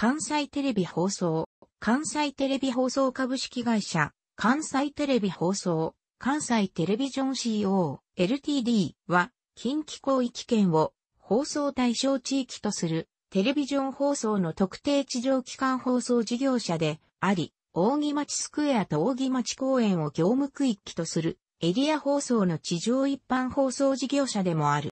関西テレビ放送、関西テレビ放送株式会社、関西テレビ放送、関西テレビジョン CO、LTD は、近畿広域圏を放送対象地域とするテレビジョン放送の特定地上機関放送事業者であり、大木町スクエアと大木町公園を業務区域とするエリア放送の地上一般放送事業者でもある。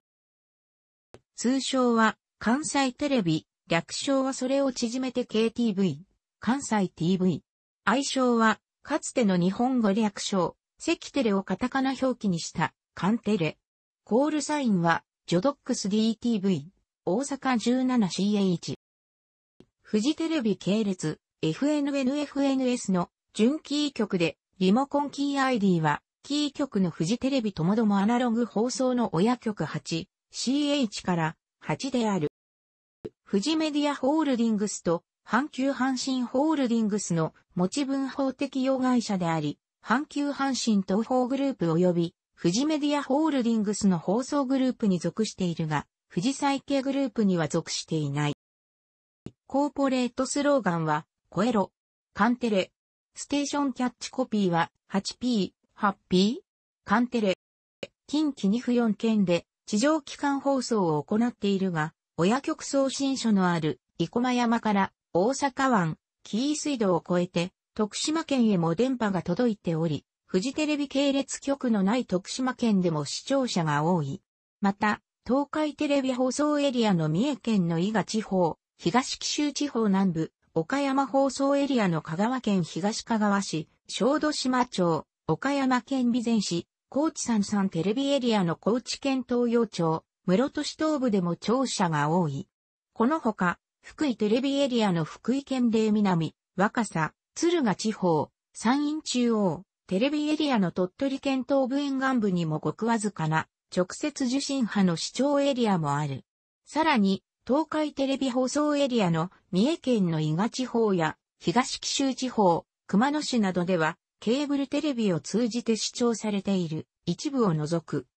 通称は関西テレビ略称はそれを縮めて KTV、関西 TV。愛称は、かつての日本語略称、関テレをカタカナ表記にした、カンテレ。コールサインは、ジョドックス DTV、大阪 17CH。フジテレビ系列、FNNFNS の準キー局で、リモコンキー ID は、キー局のフジテレビともどもアナログ放送の親局 8CH から8である。富士メディアホールディングスと阪急阪神ホールディングスの持ち分法適用会社であり、阪急阪神東方グループ及び富士メディアホールディングスの放送グループに属しているが、富士再系グループには属していない。コーポレートスローガンは、コエロ、カンテレ。ステーションキャッチコピーは、8P、8P、カンテレ。近畿2府4県で地上機関放送を行っているが、親局送信所のある生駒山から大阪湾、紀伊水道を越えて徳島県へも電波が届いており、フジテレビ系列局のない徳島県でも視聴者が多い。また、東海テレビ放送エリアの三重県の伊賀地方、東紀州地方南部、岡山放送エリアの香川県東香川市、小豆島町、岡山県備前市、高知山山テレビエリアの高知県東洋町、室戸市東部でも庁舎が多い。このほか、福井テレビエリアの福井県令南、若狭、敦賀地方、山陰中央、テレビエリアの鳥取県東部沿岸部にもごくわずかな直接受信派の市長エリアもある。さらに、東海テレビ放送エリアの三重県の伊賀地方や東紀州地方、熊野市などではケーブルテレビを通じて視聴されている一部を除く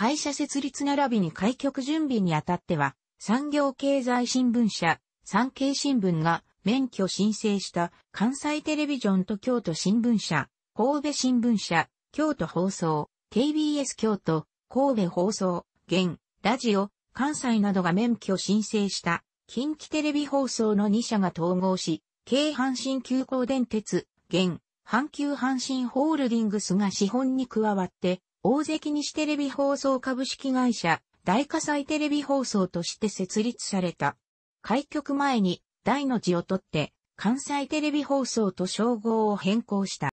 会社設立並びに開局準備にあたっては、産業経済新聞社、産経新聞が免許申請した関西テレビジョンと京都新聞社、神戸新聞社、京都放送、KBS 京都、神戸放送、現、ラジオ、関西などが免許申請した近畿テレビ放送の2社が統合し、京阪神急行電鉄、現、阪急阪神ホールディングスが資本に加わって、大関西テレビ放送株式会社、大火災テレビ放送として設立された。開局前に、大の字を取って、関西テレビ放送と称号を変更した。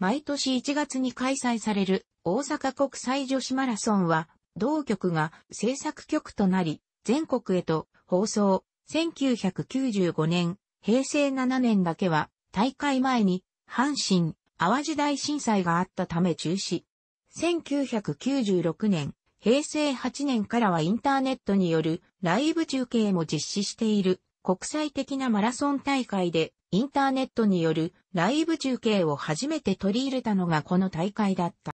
毎年1月に開催される大阪国際女子マラソンは、同局が制作局となり、全国へと放送、1995年、平成7年だけは、大会前に、阪神、淡路大震災があったため中止。1996年、平成8年からはインターネットによるライブ中継も実施している国際的なマラソン大会でインターネットによるライブ中継を初めて取り入れたのがこの大会だった。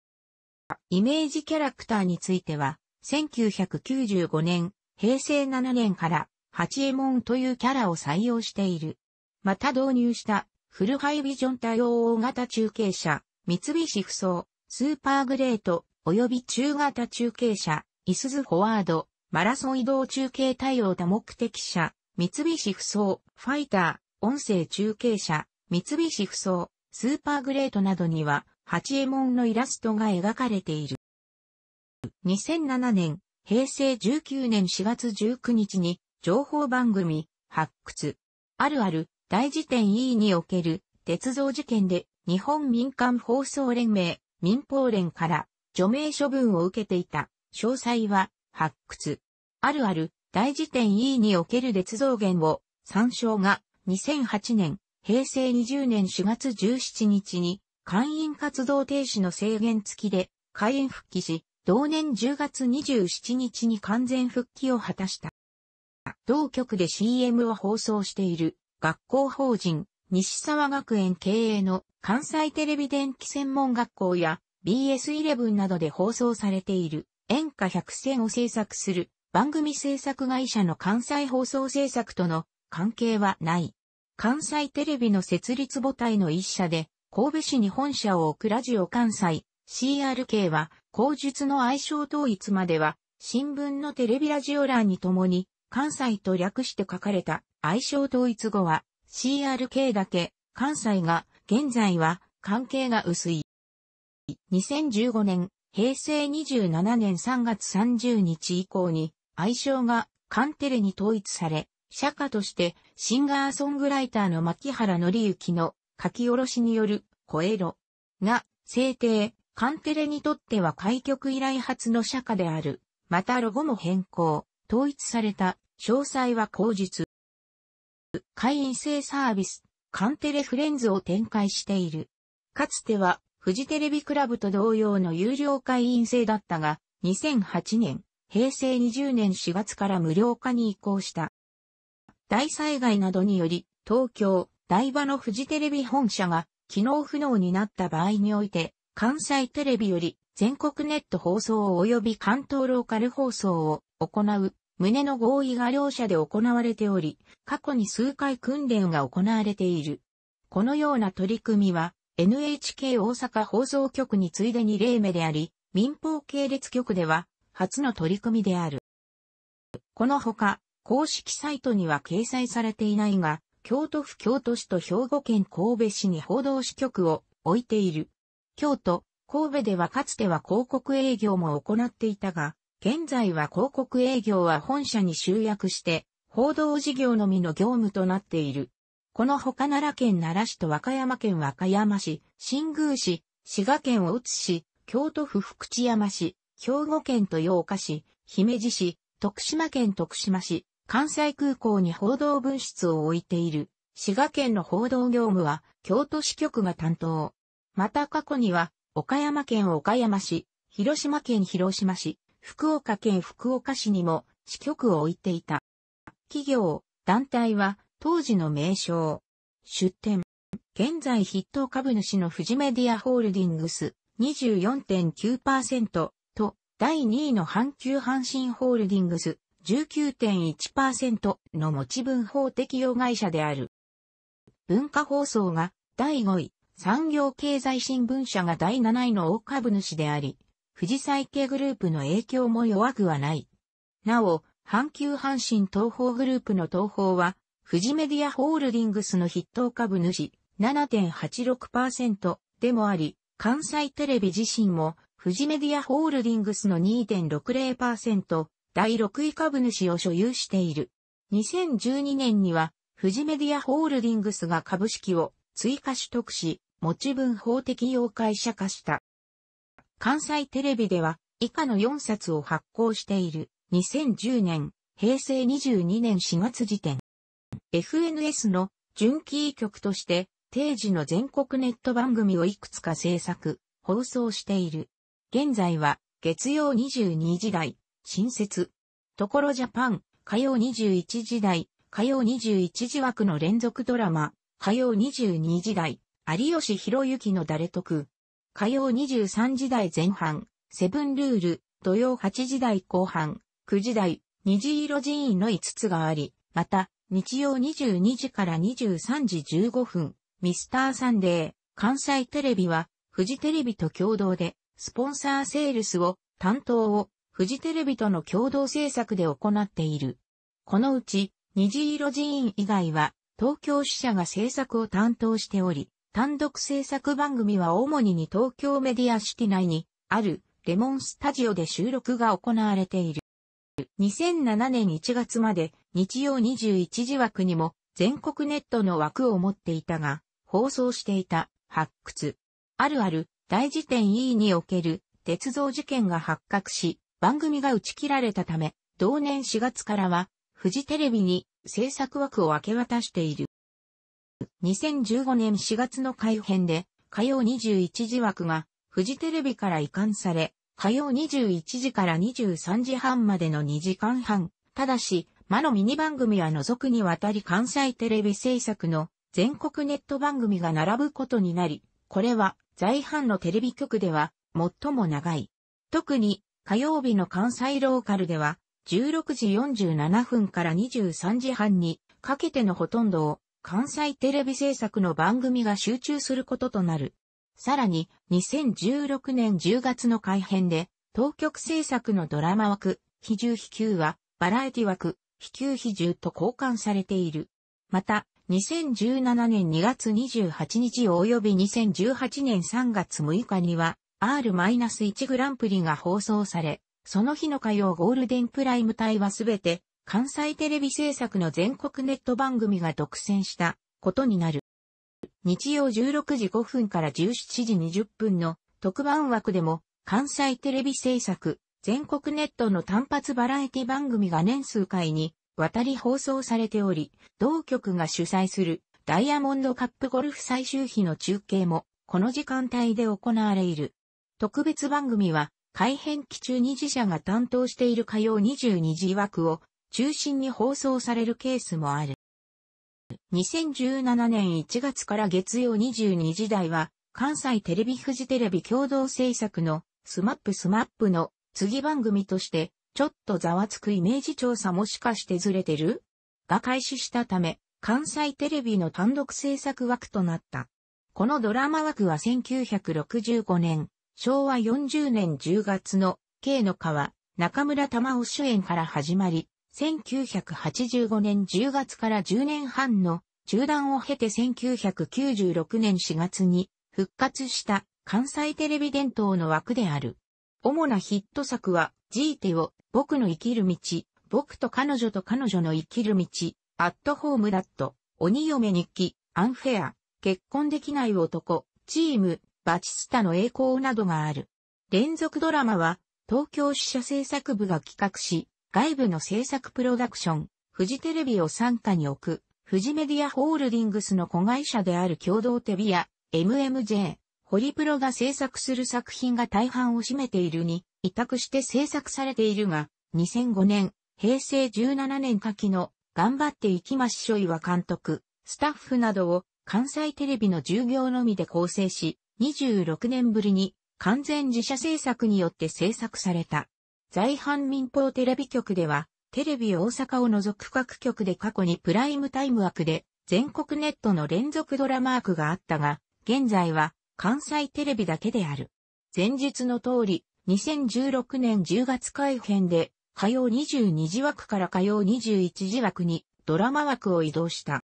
イメージキャラクターについては、1995年、平成7年から八エモ門というキャラを採用している。また導入したフルハイビジョン対応大型中継車、三菱不走、スーパーグレート、及び中型中継車、イスズフォワード、マラソン移動中継対応多目的車、三菱不走、ファイター、音声中継車、三菱不走、スーパーグレートなどには、八右衛門のイラストが描かれている。2007年、平成19年4月19日に、情報番組、発掘、あるある、大辞典 E における、鉄道事件で、日本民間放送連盟、民放連から除名処分を受けていた。詳細は発掘。あるある大辞典 E における列造言を参照が2008年平成20年4月17日に会員活動停止の制限付きで会員復帰し、同年10月27日に完全復帰を果たした。同局で CM を放送している学校法人西沢学園経営の関西テレビ電気専門学校や BS11 などで放送されている演歌100選を制作する番組制作会社の関西放送制作との関係はない。関西テレビの設立母体の一社で神戸市に本社を置くラジオ関西 CRK は口述の愛称統一までは新聞のテレビラジオ欄にともに関西と略して書かれた愛称統一後は CRK だけ、関西が、現在は、関係が薄い。2015年、平成27年3月30日以降に、愛称がカンテレに統一され、社歌としてシンガーソングライターの牧原則之の書き下ろしによる声色が制定、カンテレにとっては開局以来初の社歌である。またロゴも変更、統一された、詳細は口日。プ、会員制サービス、カンテレフレンズを展開している。かつては、フジテレビクラブと同様の有料会員制だったが、2008年、平成20年4月から無料化に移行した。大災害などにより、東京、台場のフジテレビ本社が、機能不能になった場合において、関西テレビより全国ネット放送及び関東ローカル放送を行う旨の合意が両者で行われており、過去に数回訓練が行われている。このような取り組みは、NHK 大阪放送局についでに例目であり、民放系列局では、初の取り組みである。このほか、公式サイトには掲載されていないが、京都府京都市と兵庫県神戸市に報道支局を置いている。京都、神戸ではかつては広告営業も行っていたが、現在は広告営業は本社に集約して、報道事業のみの業務となっている。この他奈良県奈良市と和歌山県和歌山市、新宮市、滋賀県大津市、京都府福知山市、兵庫県豊岡市、姫路市、徳島県徳島市、関西空港に報道分室を置いている。滋賀県の報道業務は京都支局が担当。また過去には、岡山県岡山市、広島県広島市、福岡県福岡市にも支局を置いていた。企業、団体は当時の名称。出店。現在筆頭株主の富士メディアホールディングス24.9%と第2位の阪急阪神ホールディングス19.1%の持ち分法適用会社である。文化放送が第5位、産業経済新聞社が第7位の大株主であり、富士再建グループの影響も弱くはない。なお、阪急阪神東方グループの東方は、富士メディアホールディングスの筆頭株主7.86%でもあり、関西テレビ自身も、富士メディアホールディングスの2.60%、第6位株主を所有している。2012年には、富士メディアホールディングスが株式を追加取得し、持ち分法的要解者化した。関西テレビでは以下の4冊を発行している2010年、平成22年4月時点。FNS の準キー局として定時の全国ネット番組をいくつか制作、放送している。現在は月曜22時台、新設。ところジャパン、火曜21時台、火曜21時枠の連続ドラマ、火曜22時台、有吉弘行の誰得、火曜23時台前半、セブンルール、土曜8時台後半、9時台、虹色寺院の5つがあり、また、日曜22時から23時15分、ミスターサンデー、関西テレビは、富士テレビと共同で、スポンサーセールスを、担当を、富士テレビとの共同制作で行っている。このうち、虹色寺院以外は、東京支社が制作を担当しており、単独制作番組は主に東京メディアシティ内にあるレモンスタジオで収録が行われている。2007年1月まで日曜21時枠にも全国ネットの枠を持っていたが、放送していた発掘。あるある大辞典 E における鉄道事件が発覚し、番組が打ち切られたため、同年4月からはフジテレビに制作枠を明け渡している。2015年4月の改編で、火曜21時枠が、フジテレビから移管され、火曜21時から23時半までの2時間半。ただし、魔のミニ番組は除くにわたり関西テレビ制作の全国ネット番組が並ぶことになり、これは在阪のテレビ局では最も長い。特に火曜日の関西ローカルでは16時47分から23時半にかけてのほとんどを関西テレビ制作の番組が集中することとなる。さらに、2016年10月の改編で、当局制作のドラマ枠、非重非級は、バラエティ枠、非級非重と交換されている。また、2017年2月28日及び2018年3月6日には、R-1 グランプリが放送され、その日の火曜ゴールデンプライム帯はすべて、関西テレビ制作の全国ネット番組が独占したことになる。日曜16時5分から17時20分の特番枠でも関西テレビ制作全国ネットの単発バラエティ番組が年数回に渡り放送されており、同局が主催するダイヤモンドカップゴルフ最終日の中継もこの時間帯で行われる。特別番組は改編期中二次社が担当している火曜22時枠を中心に放送されるケースもある。2017年1月から月曜22時台は、関西テレビ富士テレビ共同制作のスマップスマップの次番組として、ちょっとざわつくイメージ調査もしかしてずれてるが開始したため、関西テレビの単独制作枠となった。このドラマ枠は1965年、昭和40年10月の、K の川、中村玉緒主演から始まり、1985年10月から10年半の中断を経て1996年4月に復活した関西テレビ伝統の枠である。主なヒット作は、ジーテを、僕の生きる道、僕と彼女と彼女の生きる道、アットホームダット、鬼嫁日記、アンフェア、結婚できない男、チーム、バチスタの栄光などがある。連続ドラマは、東京支社制作部が企画し、外部の制作プロダクション、フジテレビを傘下に置く、フジメディアホールディングスの子会社である共同テビア、MMJ、ホリプロが制作する作品が大半を占めているに、委託して制作されているが、2005年、平成17年夏季の、頑張っていきましょいは監督、スタッフなどを関西テレビの従業のみで構成し、26年ぶりに完全自社制作によって制作された。在阪民放テレビ局では、テレビ大阪を除く各局で過去にプライムタイム枠で全国ネットの連続ドラマ枠があったが、現在は関西テレビだけである。前述の通り、2016年10月改編で、火曜22時枠から火曜21時枠にドラマ枠を移動した。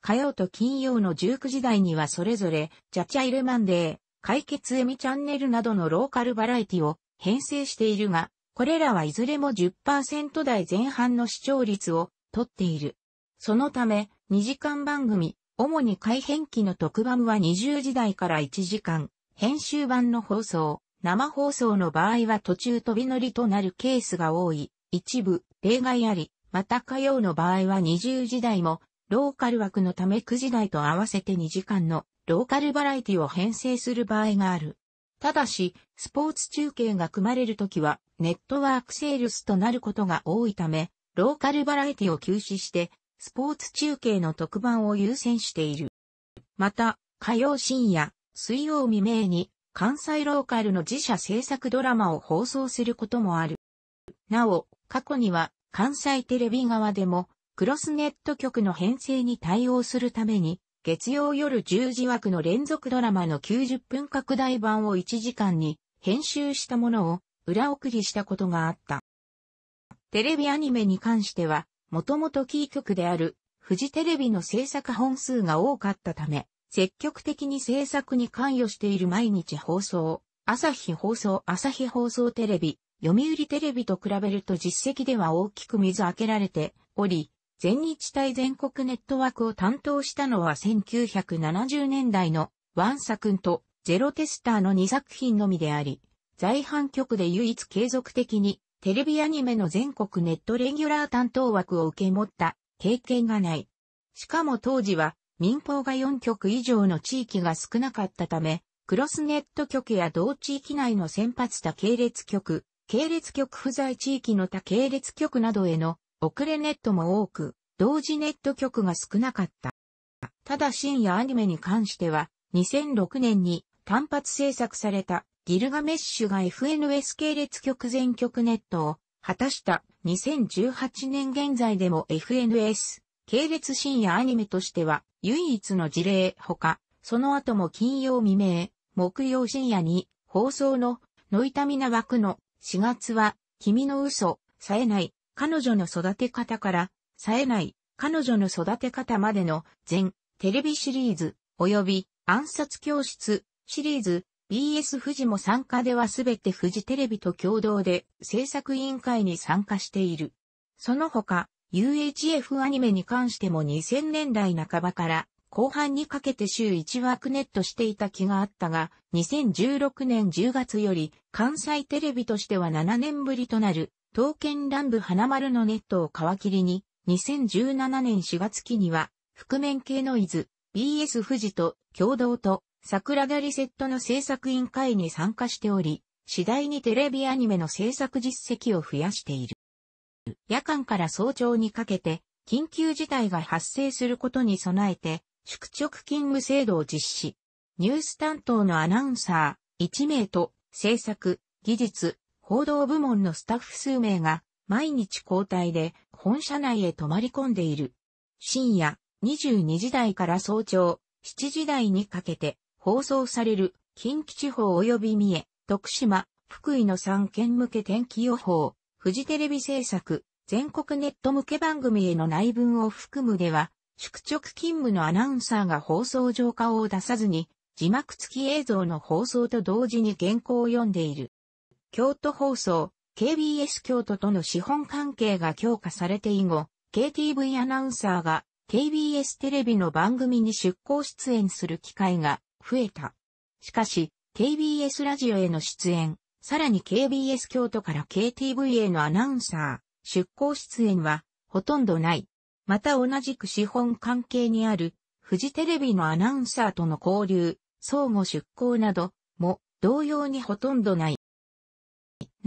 火曜と金曜の19時台にはそれぞれ、ジャチャイルマンデー、解決エミチャンネルなどのローカルバラエティを編成しているが、これらはいずれも10%台前半の視聴率をとっている。そのため、2時間番組、主に改編期の特番は20時台から1時間、編集版の放送、生放送の場合は途中飛び乗りとなるケースが多い、一部、例外あり、また火曜の場合は20時台も、ローカル枠のため9時台と合わせて2時間のローカルバラエティを編成する場合がある。ただし、スポーツ中継が組まれるときは、ネットワークセールスとなることが多いため、ローカルバラエティを休止して、スポーツ中継の特番を優先している。また、火曜深夜、水曜未明に、関西ローカルの自社制作ドラマを放送することもある。なお、過去には、関西テレビ側でも、クロスネット局の編成に対応するために、月曜夜10時枠の連続ドラマの90分拡大版を1時間に編集したものを裏送りしたことがあった。テレビアニメに関しては、もともとキー局であるフジテレビの制作本数が多かったため、積極的に制作に関与している毎日放送、朝日放送、朝日放送テレビ、読売テレビと比べると実績では大きく水開けられており、全日体全国ネットワークを担当したのは1970年代のワンサ君とゼロテスターの2作品のみであり、在阪局で唯一継続的にテレビアニメの全国ネットレギュラー担当枠を受け持った経験がない。しかも当時は民放が4局以上の地域が少なかったため、クロスネット局や同地域内の先発他系列局、系列局不在地域の他系列局などへの遅れネットも多く、同時ネット局が少なかった。ただ深夜アニメに関しては、2006年に単発制作されたギルガメッシュが FNS 系列局全局ネットを果たした2018年現在でも FNS 系列深夜アニメとしては唯一の事例ほか、その後も金曜未明、木曜深夜に放送のノイタミナ枠の4月は君の嘘、冴えない彼女の育て方から、冴えない、彼女の育て方までの全テレビシリーズ、及び暗殺教室シリーズ、BS 富士も参加ではすべて富士テレビと共同で制作委員会に参加している。その他、UHF アニメに関しても2000年代半ばから後半にかけて週1枠ネットしていた気があったが、2016年10月より関西テレビとしては7年ぶりとなる刀剣乱舞花丸のネットを皮切りに、2017年4月期には、覆面系ノイズ、BS 富士と共同と桜狩リセットの制作委員会に参加しており、次第にテレビアニメの制作実績を増やしている。夜間から早朝にかけて、緊急事態が発生することに備えて、宿直勤務制度を実施。ニュース担当のアナウンサー、1名と、制作、技術、報道部門のスタッフ数名が毎日交代で本社内へ泊まり込んでいる。深夜22時台から早朝7時台にかけて放送される近畿地方及び三重、徳島、福井の3県向け天気予報、フジテレビ制作、全国ネット向け番組への内文を含むでは、宿直勤務のアナウンサーが放送上顔を出さずに、字幕付き映像の放送と同時に原稿を読んでいる。京都放送、KBS 京都との資本関係が強化されて以後、KTV アナウンサーが KBS テレビの番組に出向出演する機会が増えた。しかし、KBS ラジオへの出演、さらに KBS 京都から KTV へのアナウンサー、出向出演はほとんどない。また同じく資本関係にある、フジテレビのアナウンサーとの交流、相互出向なども同様にほとんどない。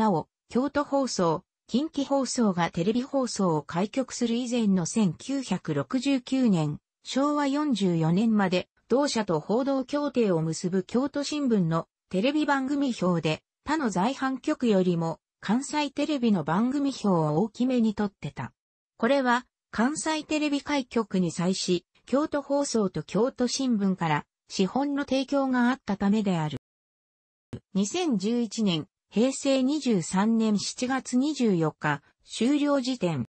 なお、京都放送、近畿放送がテレビ放送を開局する以前の1969年、昭和44年まで、同社と報道協定を結ぶ京都新聞のテレビ番組表で、他の在阪局よりも関西テレビの番組表を大きめに取ってた。これは関西テレビ開局に際し、京都放送と京都新聞から資本の提供があったためである。2011年、平成23年7月24日、終了時点。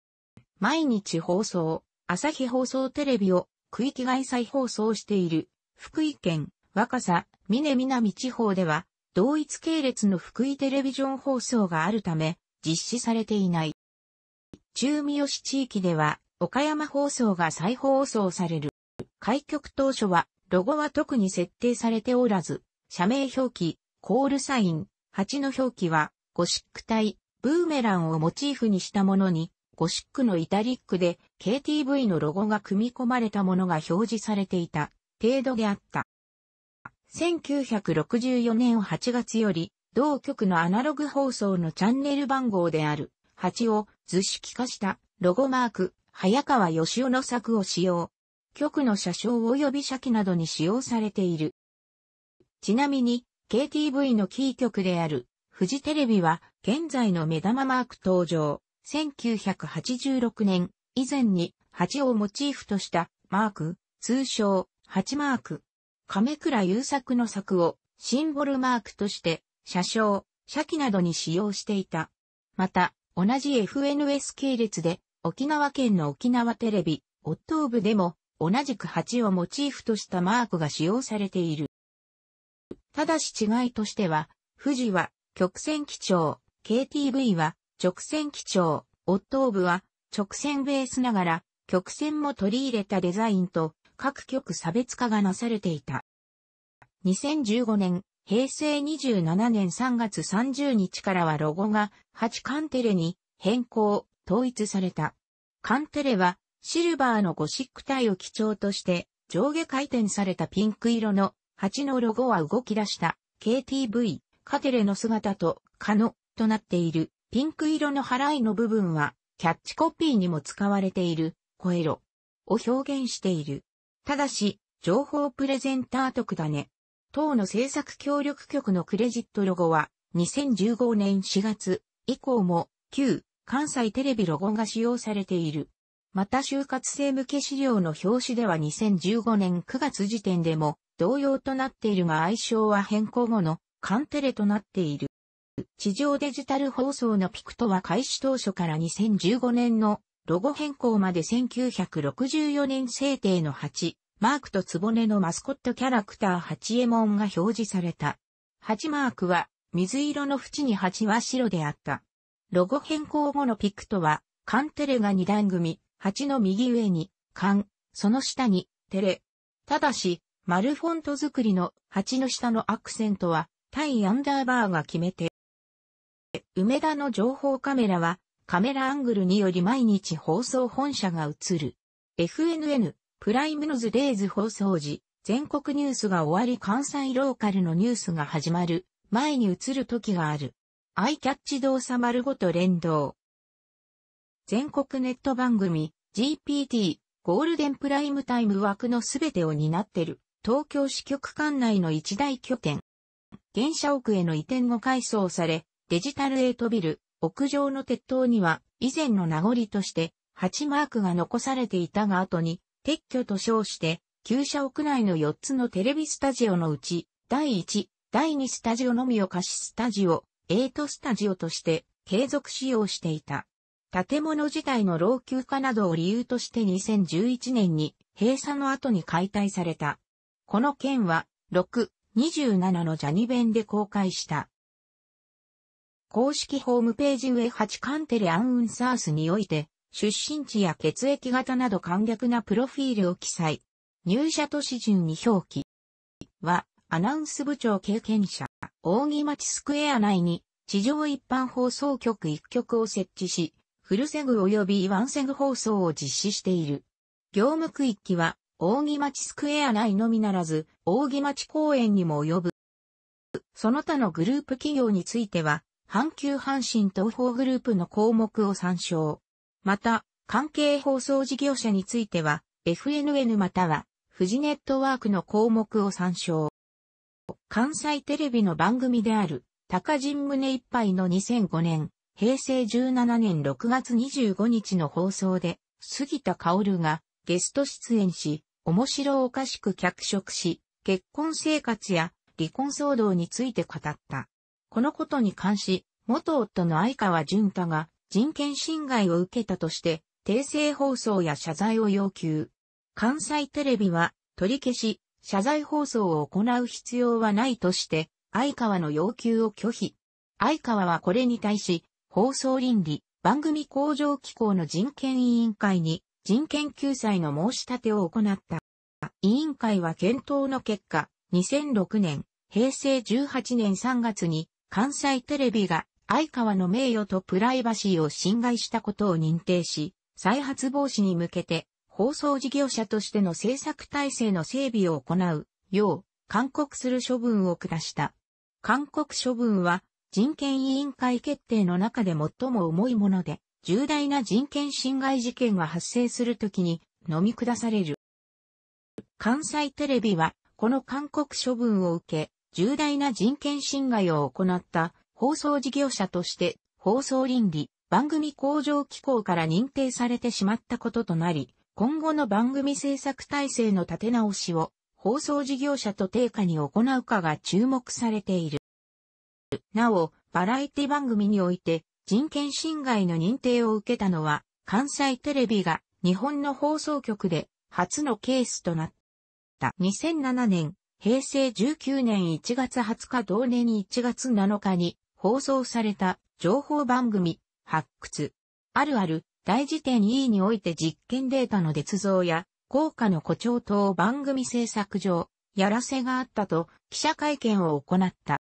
毎日放送、朝日放送テレビを区域外再放送している、福井県、若狭、峰南地方では、同一系列の福井テレビジョン放送があるため、実施されていない。中三好地域では、岡山放送が再放送される。開局当初は、ロゴは特に設定されておらず、社名表記、コールサイン、蜂の表記は、ゴシック体、ブーメランをモチーフにしたものに、ゴシックのイタリックで KTV のロゴが組み込まれたものが表示されていた程度であった。1964年8月より、同局のアナログ放送のチャンネル番号である蜂を図式化したロゴマーク、早川義夫の作を使用。局の車掌及び車機などに使用されている。ちなみに、KTV のキー局である、フジテレビは、現在の目玉マーク登場、1986年以前に8をモチーフとしたマーク、通称8マーク。亀倉優作の作をシンボルマークとして車掌、車機などに使用していた。また、同じ FNS 系列で沖縄県の沖縄テレビ、オットーブでも同じく8をモチーフとしたマークが使用されている。ただし違いとしては、富士は曲線基調、KTV は直線基調、オットーブは直線ベースながら曲線も取り入れたデザインと各曲差別化がなされていた。2015年、平成27年3月30日からはロゴが8カンテレに変更、統一された。カンテレはシルバーのゴシック体を基調として上下回転されたピンク色の8のロゴは動き出した KTV、カテレの姿とカノとなっているピンク色の払いの部分はキャッチコピーにも使われているコエロを表現している。ただし、情報プレゼンター特だね。党の制作協力局のクレジットロゴは2015年4月以降も旧関西テレビロゴが使用されている。また就活生向け資料の表紙では2015年9月時点でも同様となっているが愛称は変更後のカンテレとなっている。地上デジタル放送のピクトは開始当初から2015年のロゴ変更まで1964年制定の8、マークとツボネのマスコットキャラクター八エモンが表示された。8マークは水色の縁に8は白であった。ロゴ変更後のピクトは、カンテレが2段組、8の右上に、カン、その下に、テレ。ただし、丸フォント作りの蜂の下のアクセントは、対アンダーバーが決めて、梅田の情報カメラは、カメラアングルにより毎日放送本社が映る。FNN、プライムノズデイズ放送時、全国ニュースが終わり関西ローカルのニュースが始まる、前に映る時がある。アイキャッチ動作丸ごと連動。全国ネット番組、GPT、ゴールデンプライムタイム枠のすべてを担ってる。東京支局管内の一大拠点。現社屋への移転後改装され、デジタルエイトビル、屋上の鉄塔には、以前の名残として、8マークが残されていたが後に、撤去と称して、旧社屋内の4つのテレビスタジオのうち、第1、第2スタジオのみを貸しスタジオ、エイトスタジオとして継続使用していた。建物自体の老朽化などを理由として2011年に閉鎖の後に解体された。この件は、6、27のジャニ弁で公開した。公式ホームページ上8巻テレアンウンサースにおいて、出身地や血液型など簡略なプロフィールを記載。入社市順に表記。は、アナウンス部長経験者、大木町スクエア内に、地上一般放送局1局を設置し、フルセグ及びワンセグ放送を実施している。業務区域は、扇町スクエア内のみならず、扇町公園にも及ぶ。その他のグループ企業については、阪急阪神東方グループの項目を参照。また、関係放送事業者については、FNN または、富士ネットワークの項目を参照。関西テレビの番組である、高人胸いっぱいの2005年、平成17年6月25日の放送で、杉田薫がゲスト出演し、面白おかしく脚色し、結婚生活や離婚騒動について語った。このことに関し、元夫の相川淳太が人権侵害を受けたとして、訂正放送や謝罪を要求。関西テレビは取り消し、謝罪放送を行う必要はないとして、相川の要求を拒否。相川はこれに対し、放送倫理、番組向上機構の人権委員会に人権救済の申し立てを行った。委員会は検討の結果、2006年、平成18年3月に関西テレビが相川の名誉とプライバシーを侵害したことを認定し、再発防止に向けて放送事業者としての制作体制の整備を行うよう勧告する処分を下した。勧告処分は人権委員会決定の中で最も重いもので、重大な人権侵害事件が発生するときに飲み下される。関西テレビは、この勧告処分を受け、重大な人権侵害を行った放送事業者として、放送倫理、番組向上機構から認定されてしまったこととなり、今後の番組制作体制の立て直しを放送事業者と定価に行うかが注目されている。なお、バラエティ番組において人権侵害の認定を受けたのは、関西テレビが日本の放送局で初のケースとなった。2007年、平成19年1月20日同年1月7日に放送された情報番組、発掘。あるある、大辞典 E において実験データの捏造や、効果の誇張等番組制作上、やらせがあったと記者会見を行った。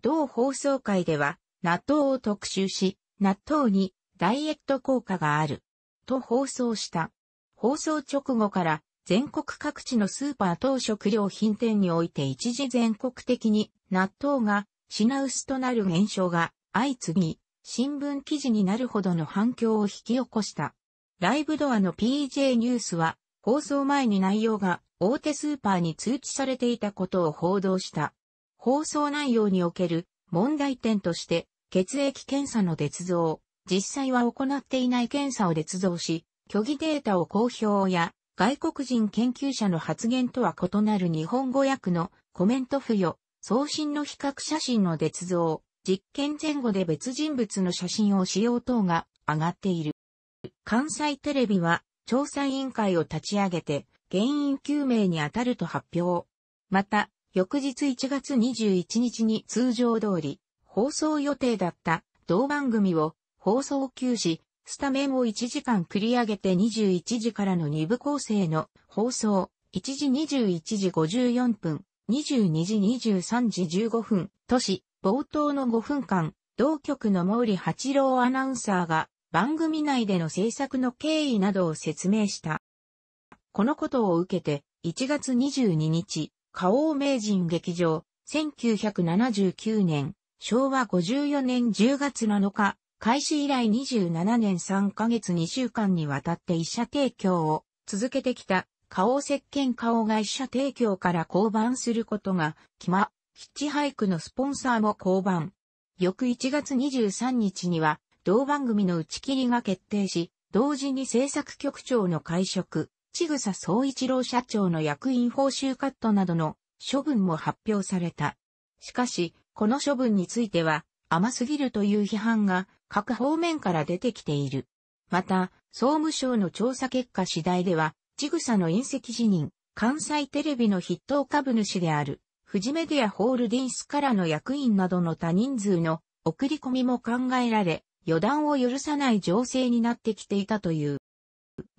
同放送会では、納豆を特集し、納豆にダイエット効果がある。と放送した。放送直後から全国各地のスーパー等食料品店において一時全国的に納豆が品薄となる現象が相次ぎ、新聞記事になるほどの反響を引き起こした。ライブドアの PJ ニュースは放送前に内容が大手スーパーに通知されていたことを報道した。放送内容における問題点として血液検査の捏造、実際は行っていない検査を捏造し、虚偽データを公表や、外国人研究者の発言とは異なる日本語訳のコメント付与、送信の比較写真の捏造、実験前後で別人物の写真を使用等が上がっている。関西テレビは調査委員会を立ち上げて原因究明に当たると発表。また、翌日1月21日に通常通り放送予定だった同番組を放送休止、スタメンを1時間繰り上げて21時からの2部構成の放送、1時21時54分、22時23時15分、都市、冒頭の5分間、同局の毛利八郎アナウンサーが番組内での制作の経緯などを説明した。このことを受けて、1月22日、花王名人劇場、1979年、昭和54年10月7日、開始以来27年3ヶ月2週間にわたって医者提供を続けてきた、花王石鹸花王が医者提供から降板することが、決ま、ヒッチハイクのスポンサーも降板。翌1月23日には、同番組の打ち切りが決定し、同時に制作局長の会食、千草総一郎社長の役員報酬カットなどの処分も発表された。しかし、この処分については甘すぎるという批判が各方面から出てきている。また、総務省の調査結果次第では、ちぐさの隕石辞任、関西テレビの筆頭株主である、フジメディアホールディンスからの役員などの多人数の送り込みも考えられ、予断を許さない情勢になってきていたという。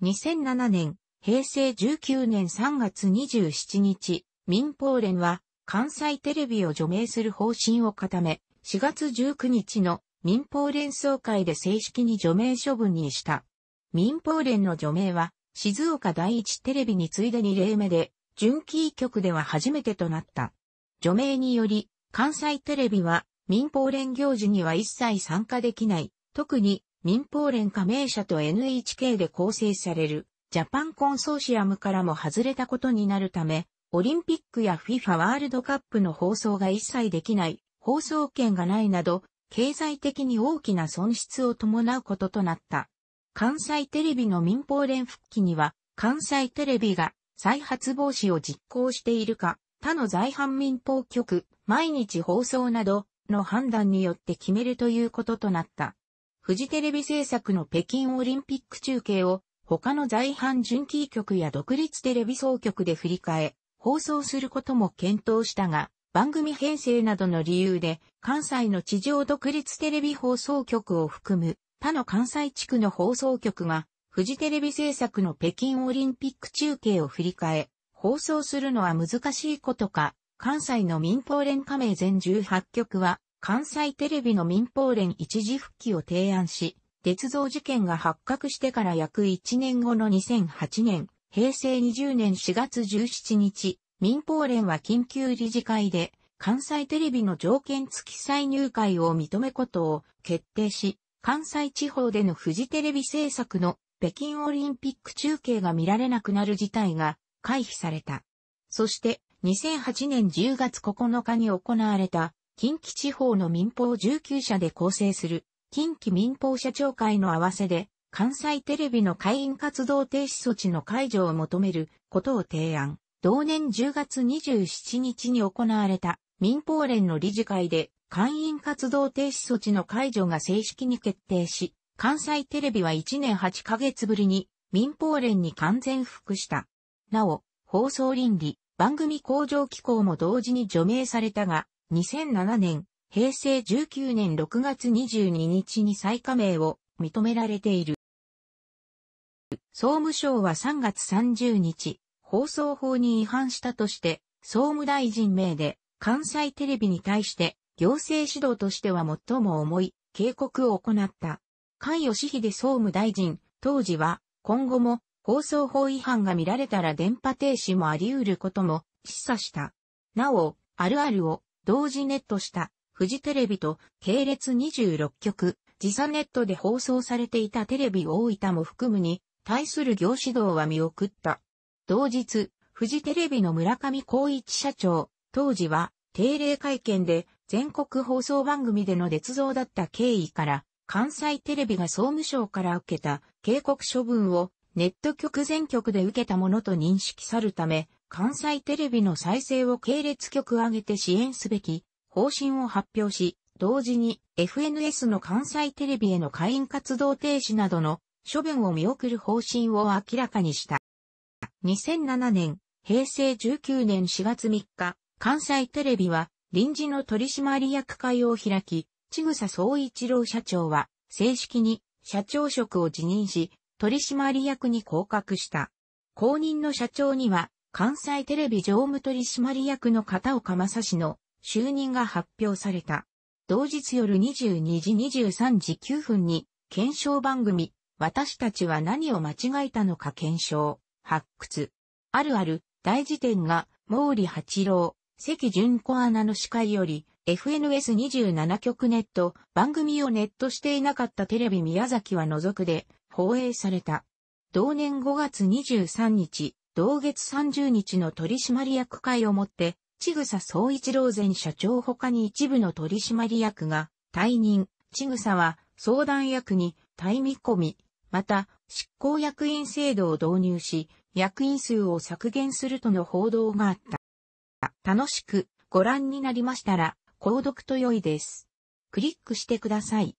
2007年、平成19年3月27日、民放連は、関西テレビを除名する方針を固め、4月19日の民放連総会で正式に除名処分にした。民放連の除名は、静岡第一テレビに次いで2例目で、準キー局では初めてとなった。除名により、関西テレビは民放連行事には一切参加できない。特に民放連加盟者と NHK で構成されるジャパンコンソーシアムからも外れたことになるため、オリンピックや FIFA ワールドカップの放送が一切できない、放送権がないなど、経済的に大きな損失を伴うこととなった。関西テレビの民放連復帰には、関西テレビが再発防止を実行しているか、他の在阪民放局、毎日放送などの判断によって決めるということとなった。フジテレビ制作の北京オリンピック中継を他の在阪準キー局や独立テレビ総局で振り替え、放送することも検討したが、番組編成などの理由で、関西の地上独立テレビ放送局を含む他の関西地区の放送局が、フジテレビ制作の北京オリンピック中継を振り替え、放送するのは難しいことか、関西の民放連加盟全18局は、関西テレビの民放連一時復帰を提案し、鉄道事件が発覚してから約1年後の2008年、平成20年4月17日、民放連は緊急理事会で、関西テレビの条件付き再入会を認めことを決定し、関西地方でのフジテレビ制作の北京オリンピック中継が見られなくなる事態が回避された。そして2008年10月9日に行われた近畿地方の民放19社で構成する近畿民放社長会の合わせで関西テレビの会員活動停止措置の解除を求めることを提案。同年10月27日に行われた民放連の理事会で会員活動停止措置の解除が正式に決定し、関西テレビは1年8ヶ月ぶりに民放連に完全復した。なお、放送倫理、番組向上機構も同時に除名されたが、2007年、平成19年6月22日に再加盟を認められている。総務省は3月30日、放送法に違反したとして、総務大臣名で関西テレビに対して行政指導としては最も重い警告を行った。関義秀総務大臣、当時は今後も放送法違反が見られたら電波停止もあり得ることも示唆した。なお、あるあるを同時ネットしたフジテレビと系列26局、時差ネットで放送されていたテレビ大分も含むに対する業指導は見送った。同日、フジテレビの村上光一社長、当時は定例会見で全国放送番組での捏造だった経緯から、関西テレビが総務省から受けた警告処分をネット局全局で受けたものと認識さるため、関西テレビの再生を系列局上げて支援すべき方針を発表し、同時に FNS の関西テレビへの会員活動停止などの処分を見送る方針を明らかにした。2007年、平成19年4月3日、関西テレビは臨時の取締役会を開き、千草総一郎社長は正式に社長職を辞任し、取締役に降格した。後任の社長には、関西テレビ常務取締役の片岡正氏の就任が発表された。同日夜22時23時9分に、検証番組、私たちは何を間違えたのか検証、発掘。あるある、大辞典が、毛利八郎、関純子アナの司会より、FNS27 局ネット、番組をネットしていなかったテレビ宮崎は除くで、放映された。同年5月23日、同月30日の取締役会をもって、ちぐさ総一郎前社長他に一部の取締役が退任、ちぐさは相談役に、タイミコミ、また、執行役員制度を導入し、役員数を削減するとの報道があった。楽しくご覧になりましたら、購読と良いです。クリックしてください。